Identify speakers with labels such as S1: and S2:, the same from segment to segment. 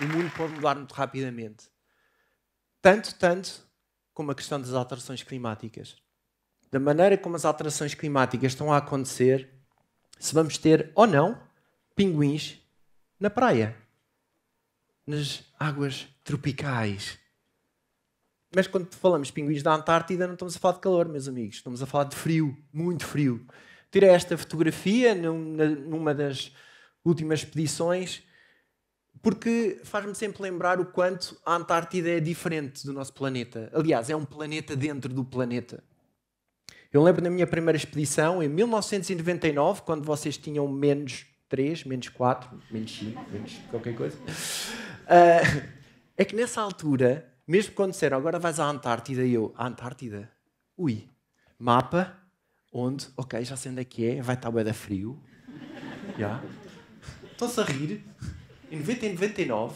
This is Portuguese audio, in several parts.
S1: O mundo pode mudar muito rapidamente. Tanto, tanto como a questão das alterações climáticas. Da maneira como as alterações climáticas estão a acontecer, se vamos ter ou não pinguins na praia, nas águas tropicais. Mas quando falamos de pinguins da Antártida, não estamos a falar de calor, meus amigos, estamos a falar de frio, muito frio. Tirei esta fotografia numa das últimas expedições porque faz-me sempre lembrar o quanto a Antártida é diferente do nosso planeta. Aliás, é um planeta dentro do planeta. Eu lembro na minha primeira expedição, em 1999, quando vocês tinham menos 3, menos 4, menos 5, menos qualquer coisa, uh, é que nessa altura, mesmo quando disseram agora vais à Antártida, eu, à Antártida? Ui, mapa, onde, ok, já sei onde é que é, vai estar a da frio. Já. Estão-se a rir? Em 99,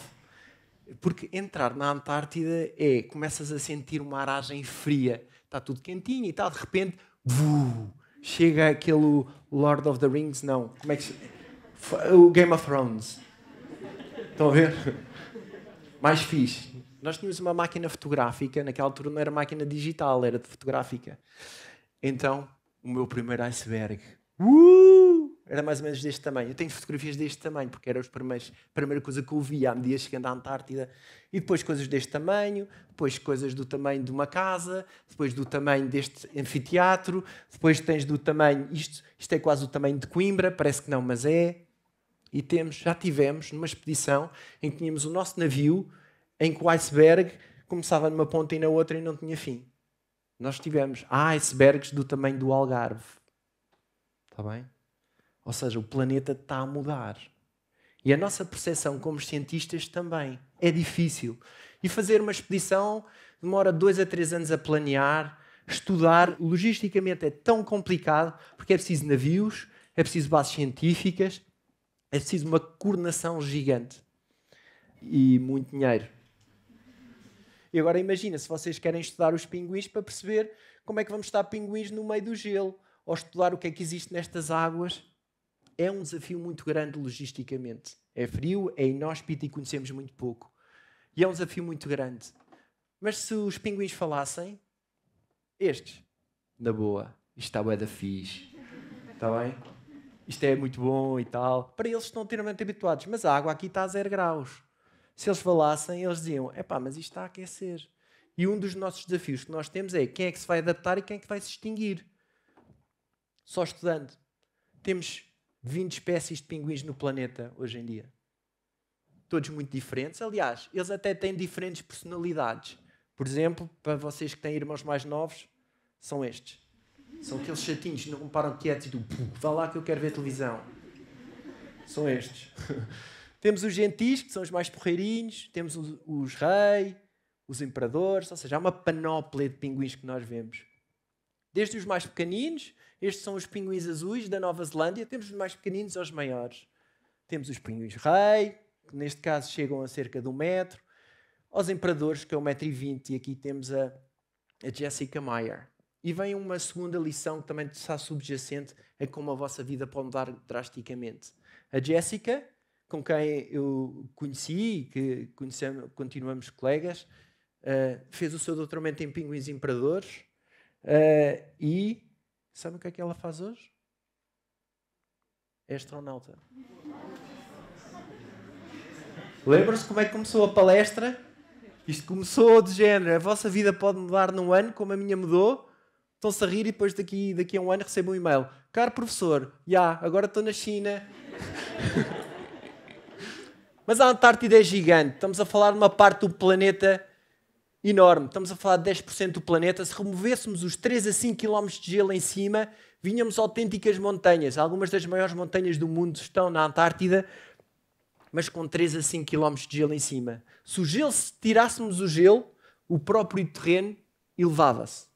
S1: porque entrar na Antártida é, começas a sentir uma aragem fria, está tudo quentinho e tal, de repente, buu, chega aquele Lord of the Rings, não, como é que se... O Game of Thrones. Estão a ver? Mais fixe. Nós tínhamos uma máquina fotográfica, naquela altura não era máquina digital, era de fotográfica. Então, o meu primeiro iceberg. Uh! era mais ou menos deste tamanho. Eu tenho fotografias deste tamanho, porque era a primeira coisa que eu via à medida chegando à Antártida. E depois coisas deste tamanho, depois coisas do tamanho de uma casa, depois do tamanho deste anfiteatro, depois tens do tamanho. Isto, isto é quase o tamanho de Coimbra, parece que não, mas é. E temos, já tivemos numa expedição em que tínhamos o nosso navio em que o iceberg começava numa ponta e na outra e não tinha fim. Nós tivemos icebergs do tamanho do Algarve. Está bem? Ou seja, o planeta está a mudar. E a nossa percepção como cientistas também. É difícil. E fazer uma expedição demora dois a três anos a planear, estudar. Logisticamente é tão complicado porque é preciso navios, é preciso bases científicas, é preciso uma coordenação gigante e muito dinheiro. E agora imagina se vocês querem estudar os pinguins para perceber como é que vamos estar pinguins no meio do gelo, ou estudar o que é que existe nestas águas é um desafio muito grande logisticamente. É frio, é inóspito e conhecemos muito pouco. E é um desafio muito grande. Mas se os pinguins falassem, estes, na boa, isto está bué da fixe, está bem? Isto é muito bom e tal. Para eles estão inteiramente habituados, mas a água aqui está a zero graus. Se eles falassem, eles diziam, epá, mas isto está a aquecer. E um dos nossos desafios que nós temos é quem é que se vai adaptar e quem é que vai se extinguir. Só estudando. Temos 20 espécies de pinguins no planeta hoje em dia. Todos muito diferentes. Aliás, eles até têm diferentes personalidades. Por exemplo, para vocês que têm irmãos mais novos, são estes. São aqueles chatinhos que não param quietos e do vá lá que eu quero ver televisão. São estes. temos os gentis, que são os mais porreirinhos, temos os, os rei, os imperadores, ou seja, há uma panóplia de pinguins que nós vemos. Desde os mais pequeninos, estes são os pinguins azuis da Nova Zelândia. Temos os mais pequeninos aos maiores. Temos os pinguins rei, que neste caso chegam a cerca de um metro. Aos imperadores, que é um metro e vinte. E aqui temos a, a Jessica Meyer. E vem uma segunda lição que também está subjacente a como a vossa vida pode mudar drasticamente. A Jessica, com quem eu conheci e que continuamos colegas, uh, fez o seu doutoramento em Pinguins Imperadores uh, e Sabe o que é que ela faz hoje? É astronauta. Lembra-se como é que começou a palestra? Isto começou de género. A vossa vida pode mudar num ano, como a minha mudou. Estão-se a rir e depois daqui, daqui a um ano recebo um e-mail. Caro professor, já, agora estou na China. Mas a Antártida é gigante. Estamos a falar de uma parte do planeta enorme. Estamos a falar de 10% do planeta. Se removêssemos os 3 a 5 km de gelo em cima, vinhamos autênticas montanhas. Algumas das maiores montanhas do mundo estão na Antártida, mas com 3 a 5 km de gelo em cima. Se o gelo, se tirássemos o gelo, o próprio terreno elevava-se.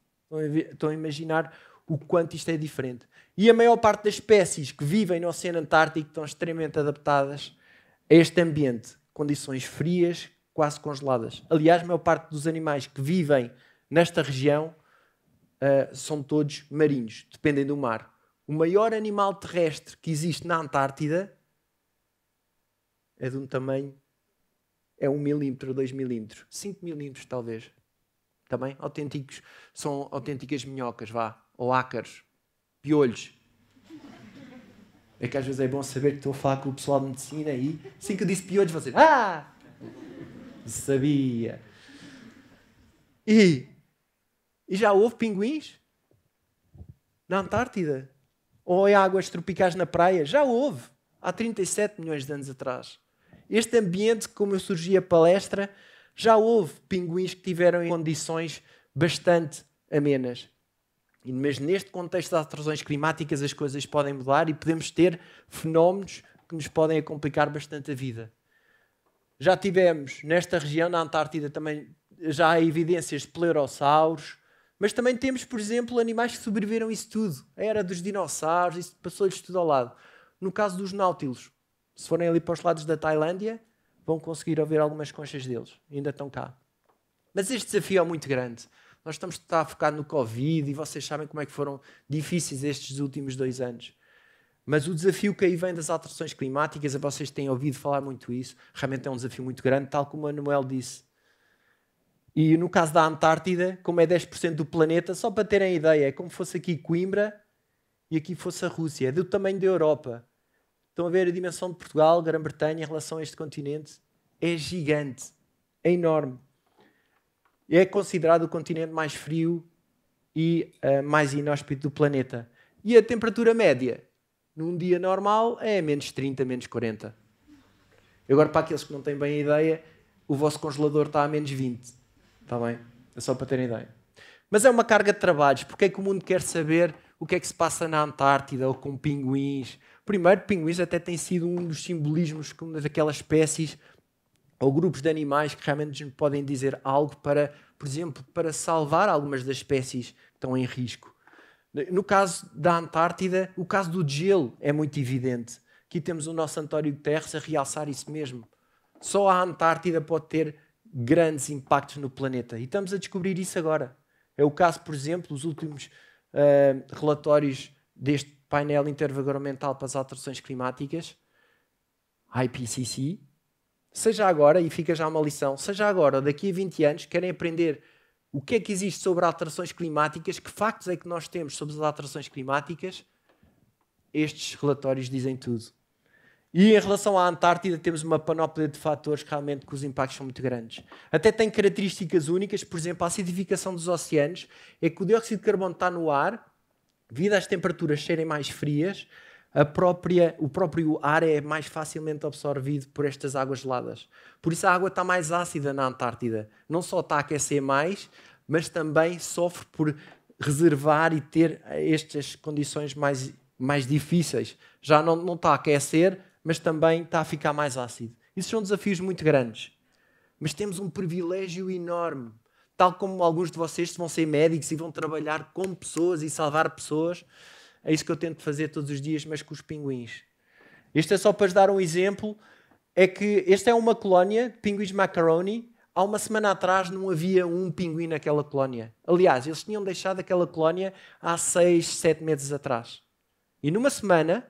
S1: Estão a imaginar o quanto isto é diferente. E a maior parte das espécies que vivem no Oceano Antártico estão extremamente adaptadas a este ambiente. Condições frias, quase congeladas. Aliás, a maior parte dos animais que vivem nesta região uh, são todos marinhos, dependem do mar. O maior animal terrestre que existe na Antártida é de um tamanho. É 1 um milímetro, 2 milímetros, 5 milímetros talvez. Também tá autênticos, são autênticas minhocas, vá, ou ácaros, piolhos. É que às vezes é bom saber que estou a falar com o pessoal de medicina e assim que eu disse piolhos, vocês. Ah! Sabia. E, e já houve pinguins? Na Antártida? Ou em águas tropicais na praia? Já houve, há 37 milhões de anos atrás. Este ambiente, como eu surgi a palestra, já houve pinguins que tiveram em condições bastante amenas. Mas neste contexto de alterações climáticas as coisas podem mudar e podemos ter fenómenos que nos podem complicar bastante a vida. Já tivemos nesta região, na Antártida, também já há evidências de pleurosauros, mas também temos, por exemplo, animais que sobreviveram isso tudo. A era dos dinossauros, isso passou-lhes tudo ao lado. No caso dos náutilos, se forem ali para os lados da Tailândia, vão conseguir ouvir algumas conchas deles. Ainda estão cá. Mas este desafio é muito grande. Nós estamos a focar no Covid e vocês sabem como é que foram difíceis estes últimos dois anos. Mas o desafio que aí vem das alterações climáticas, vocês têm ouvido falar muito isso, realmente é um desafio muito grande, tal como o Manuel disse. E no caso da Antártida, como é 10% do planeta, só para terem ideia, é como fosse aqui Coimbra e aqui fosse a Rússia, é do tamanho da Europa. Estão a ver a dimensão de Portugal, Grã-Bretanha em relação a este continente? É gigante, é enorme. É considerado o continente mais frio e uh, mais inóspito do planeta. E a temperatura média num dia normal é menos 30, menos 40. E agora, para aqueles que não têm bem a ideia, o vosso congelador está a menos 20. Está bem? É só para terem ideia. Mas é uma carga de trabalhos. Porque é que o mundo quer saber o que é que se passa na Antártida ou com pinguins? Primeiro, pinguins até tem sido um dos simbolismos como uma daquelas espécies ou grupos de animais que realmente nos podem dizer algo para, por exemplo, para salvar algumas das espécies que estão em risco. No caso da Antártida, o caso do gelo é muito evidente. Aqui temos o nosso António Guterres a realçar isso mesmo. Só a Antártida pode ter grandes impactos no planeta. E estamos a descobrir isso agora. É o caso, por exemplo, dos últimos uh, relatórios deste painel intergovernamental para as alterações climáticas, IPCC. Seja agora, e fica já uma lição, seja agora ou daqui a 20 anos, querem aprender o que é que existe sobre alterações climáticas, que factos é que nós temos sobre as alterações climáticas, estes relatórios dizem tudo. E em relação à Antártida, temos uma panóplia de fatores realmente que os impactos são muito grandes. Até tem características únicas, por exemplo, a acidificação dos oceanos, é que o dióxido de carbono está no ar, devido às temperaturas serem mais frias, a própria, o próprio ar é mais facilmente absorvido por estas águas geladas. Por isso a água está mais ácida na Antártida. Não só está a aquecer mais, mas também sofre por reservar e ter estas condições mais, mais difíceis. Já não, não está a aquecer, mas também está a ficar mais ácido. Isso são desafios muito grandes. Mas temos um privilégio enorme. Tal como alguns de vocês vão ser médicos e vão trabalhar com pessoas e salvar pessoas, é isso que eu tento fazer todos os dias, mas com os pinguins. Este é só para dar um exemplo. É que esta é uma colónia de pinguins macaroni. Há uma semana atrás não havia um pinguim naquela colónia. Aliás, eles tinham deixado aquela colónia há seis, sete meses atrás. E numa semana,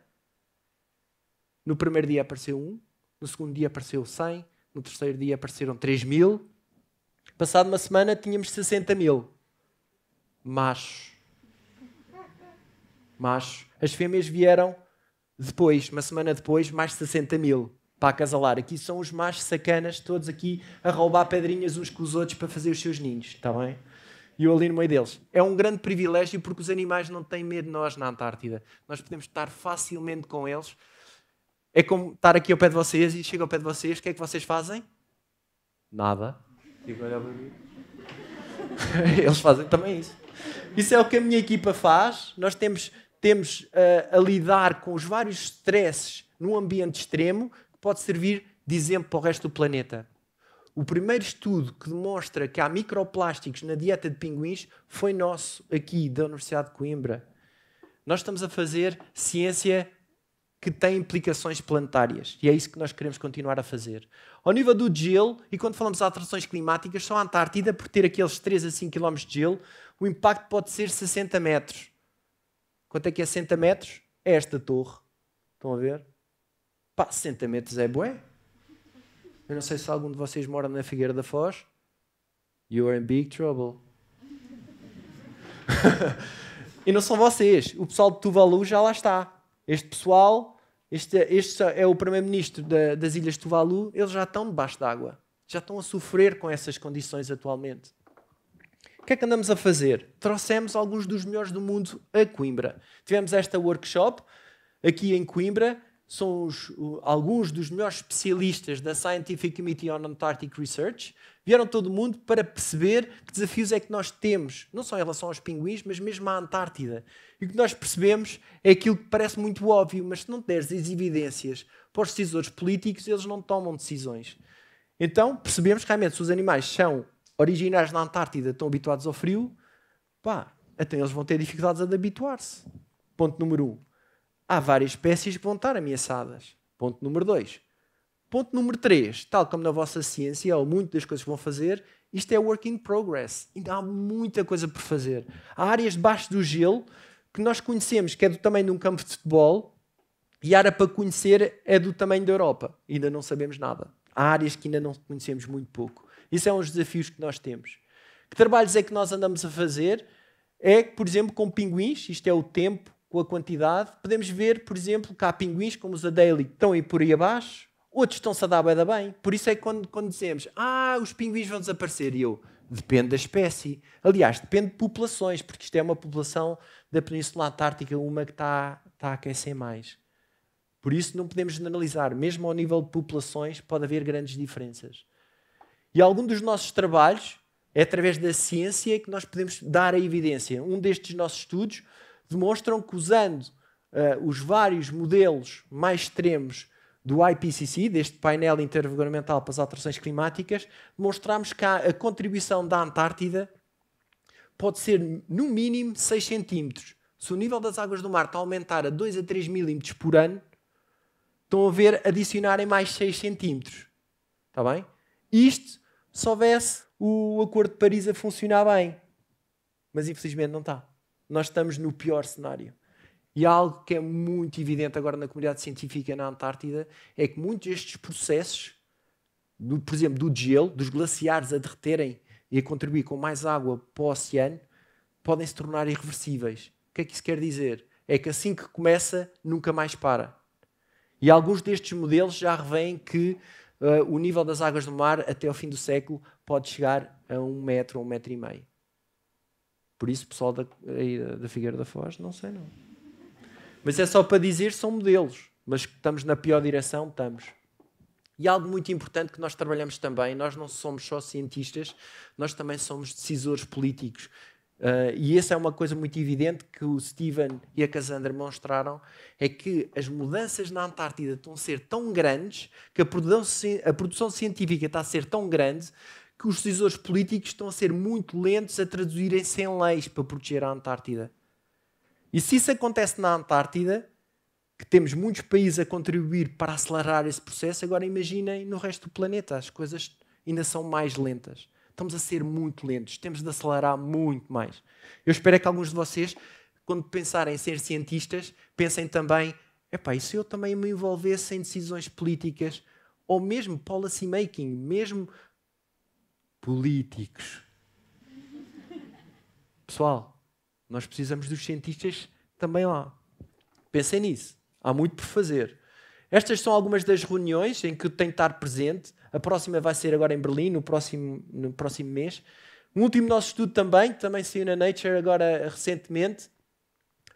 S1: no primeiro dia apareceu um, no segundo dia apareceu 100, no terceiro dia apareceram 3 mil. Passado uma semana tínhamos 60 mil machos machos. As fêmeas vieram depois, uma semana depois, mais 60 mil para acasalar. Aqui são os machos sacanas, todos aqui a roubar pedrinhas uns com os outros para fazer os seus ninhos, está bem? E eu ali no meio deles. É um grande privilégio porque os animais não têm medo de nós na Antártida. Nós podemos estar facilmente com eles. É como estar aqui ao pé de vocês e chego ao pé de vocês, o que é que vocês fazem? Nada. Digo, olha para mim. Eles fazem também isso. Isso é o que a minha equipa faz. Nós temos temos a, eh, a lidar com os vários stresses num ambiente extremo que pode servir de exemplo para o resto do planeta. O primeiro estudo que demonstra que há microplásticos na dieta de pinguins foi nosso, aqui, da Universidade de Coimbra. Nós estamos a fazer ciência que tem implicações planetárias e é isso que nós queremos continuar a fazer. Ao nível do gelo, e quando falamos de alterações climáticas, só a Antártida, por ter aqueles 3 a 5 km de gelo, o impacto pode ser 60 metros. Quanto é que é 60 metros? É esta torre. Estão a ver? Pá, 60 metros é bué. Eu não sei se algum de vocês mora na Figueira da Foz. You are in big trouble. e não são vocês. O pessoal de Tuvalu já lá está. Este pessoal, este, este é o primeiro-ministro da, das Ilhas Tuvalu, eles já estão debaixo d'água. Já estão a sofrer com essas condições atualmente. O que é que andamos a fazer? Trouxemos alguns dos melhores do mundo a Coimbra. Tivemos esta workshop aqui em Coimbra. São os, alguns dos melhores especialistas da Scientific Committee on Antarctic Research. Vieram todo mundo para perceber que desafios é que nós temos, não só em relação aos pinguins, mas mesmo à Antártida. E o que nós percebemos é aquilo que parece muito óbvio, mas se não deres as evidências para os decisores políticos, eles não tomam decisões. Então percebemos que realmente se os animais são originais na Antártida estão habituados ao frio, pá, até eles vão ter dificuldades a habituar-se. Ponto número um. Há várias espécies que vão estar ameaçadas. Ponto número dois. Ponto número três. Tal como na vossa ciência, ou muitas das coisas que vão fazer, isto é work in progress. Ainda há muita coisa por fazer. Há áreas debaixo do gelo que nós conhecemos, que é do tamanho de um campo de futebol, e a área para conhecer é do tamanho da Europa. Ainda não sabemos nada. Há áreas que ainda não conhecemos muito pouco. Isso é um dos desafios que nós temos. Que trabalhos é que nós andamos a fazer? É, por exemplo, com pinguins, isto é o tempo com a quantidade, podemos ver, por exemplo, que há pinguins como os da que estão aí por aí abaixo, outros estão-se a dar bem, bem. Por isso é que quando, quando dizemos, ah, os pinguins vão desaparecer, e eu, depende da espécie. Aliás, depende de populações, porque isto é uma população da Península Antártica, uma que está, está a aquecer mais. Por isso não podemos generalizar, mesmo ao nível de populações, pode haver grandes diferenças. E algum dos nossos trabalhos é através da ciência que nós podemos dar a evidência. Um destes nossos estudos demonstram que usando uh, os vários modelos mais extremos do IPCC, deste painel intergovernamental para as alterações climáticas, demonstramos que a contribuição da Antártida pode ser no mínimo 6 centímetros. Se o nível das águas do mar está a aumentar a 2 a 3 milímetros por ano, estão a ver adicionarem mais 6 centímetros. Está bem? Isto se houvesse o Acordo de Paris a funcionar bem. Mas infelizmente não está. Nós estamos no pior cenário. E algo que é muito evidente agora na comunidade científica na Antártida é que muitos destes processos, do, por exemplo, do gelo, dos glaciares a derreterem e a contribuir com mais água para o oceano, podem se tornar irreversíveis. O que é que isso quer dizer? É que assim que começa, nunca mais para. E alguns destes modelos já revêem que uh, o nível das águas do mar até ao fim do século pode chegar a um metro ou um metro e meio. Por isso, pessoal da, da Figueira da Foz, não sei não. Mas é só para dizer, são modelos. Mas estamos na pior direção, estamos. E algo muito importante que nós trabalhamos também, nós não somos só cientistas, nós também somos decisores políticos Uh, e essa é uma coisa muito evidente que o Steven e a Cassandra mostraram: é que as mudanças na Antártida estão a ser tão grandes, que a produção, a produção científica está a ser tão grande, que os decisores políticos estão a ser muito lentos a traduzirem-se em leis para proteger a Antártida. E se isso acontece na Antártida, que temos muitos países a contribuir para acelerar esse processo, agora imaginem no resto do planeta, as coisas ainda são mais lentas estamos a ser muito lentos, temos de acelerar muito mais. Eu espero é que alguns de vocês, quando pensarem em ser cientistas, pensem também: epá, e se eu também me envolvesse em decisões políticas, ou mesmo policy making, mesmo políticos? Pessoal, nós precisamos dos cientistas também lá. Pensem nisso, há muito por fazer. Estas são algumas das reuniões em que eu tenho de estar presente a próxima vai ser agora em Berlim, no próximo, no próximo mês. Um último nosso estudo também, que também saiu na Nature agora recentemente,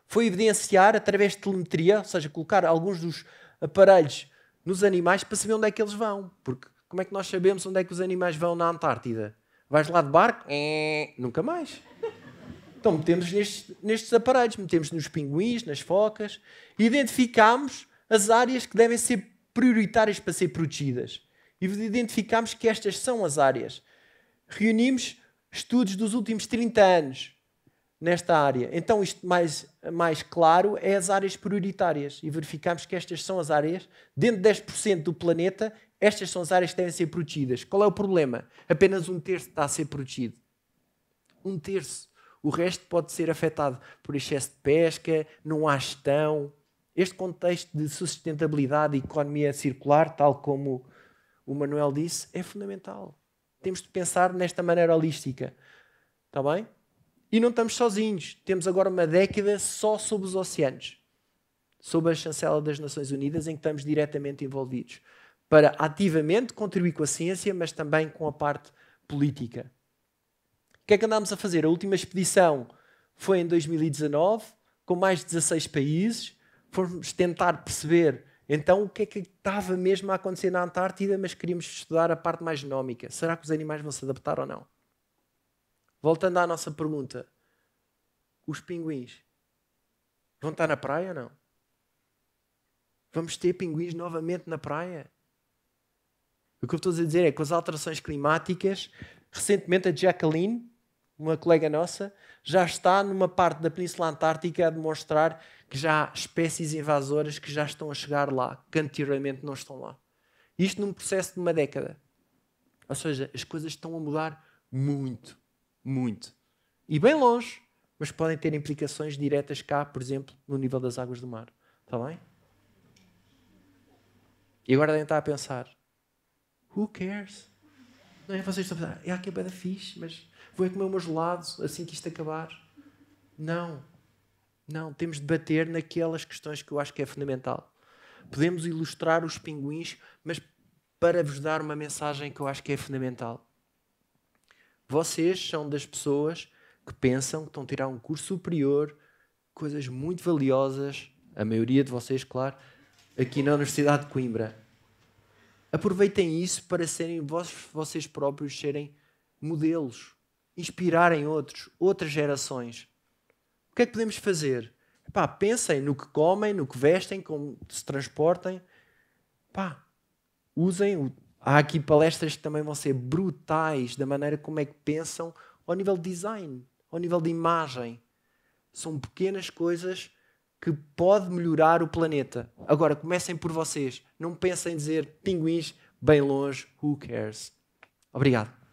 S1: foi evidenciar através de telemetria, ou seja, colocar alguns dos aparelhos nos animais para saber onde é que eles vão. Porque como é que nós sabemos onde é que os animais vão na Antártida? Vais lá de barco? É, nunca mais. Então metemos nestes, nestes aparelhos, metemos nos pinguins, nas focas, e identificamos as áreas que devem ser prioritárias para ser protegidas e identificamos que estas são as áreas. Reunimos estudos dos últimos 30 anos nesta área. Então, isto mais, mais claro é as áreas prioritárias e verificamos que estas são as áreas, dentro de 10% do planeta, estas são as áreas que devem ser protegidas. Qual é o problema? Apenas um terço está a ser protegido. Um terço. O resto pode ser afetado por excesso de pesca, não há gestão. Este contexto de sustentabilidade e economia circular, tal como o Manuel disse, é fundamental. Temos de pensar nesta maneira holística. Está bem? E não estamos sozinhos. Temos agora uma década só sobre os oceanos, sob a chancela das Nações Unidas, em que estamos diretamente envolvidos, para ativamente contribuir com a ciência, mas também com a parte política. O que é que andámos a fazer? A última expedição foi em 2019, com mais de 16 países. Fomos tentar perceber então, o que é que estava mesmo a acontecer na Antártida, mas queríamos estudar a parte mais genómica? Será que os animais vão se adaptar ou não? Voltando à nossa pergunta, os pinguins vão estar na praia ou não? Vamos ter pinguins novamente na praia? O que eu estou a dizer é que com as alterações climáticas, recentemente a Jacqueline, uma colega nossa, já está numa parte da Península Antártica a demonstrar que já há espécies invasoras que já estão a chegar lá, que anteriormente não estão lá. Isto num processo de uma década. Ou seja, as coisas estão a mudar muito, muito. E bem longe, mas podem ter implicações diretas cá, por exemplo, no nível das águas do mar. Está bem? E agora devem estar a pensar: who cares? Não é vocês estão a pensar, é aqui é fixe, mas vou é comer o meu gelado assim que isto acabar. Não. Não, temos de bater naquelas questões que eu acho que é fundamental. Podemos ilustrar os pinguins, mas para vos dar uma mensagem que eu acho que é fundamental. Vocês são das pessoas que pensam que estão a tirar um curso superior, coisas muito valiosas, a maioria de vocês, claro, aqui na Universidade de Coimbra. Aproveitem isso para serem vós, vocês próprios serem modelos inspirarem outros, outras gerações. O que é que podemos fazer? Pá, pensem no que comem, no que vestem, como se transportem. Pá, usem. O... Há aqui palestras que também vão ser brutais da maneira como é que pensam ao nível de design, ao nível de imagem. São pequenas coisas que pode melhorar o planeta. Agora, comecem por vocês. Não pensem em dizer pinguins bem longe, who cares? Obrigado.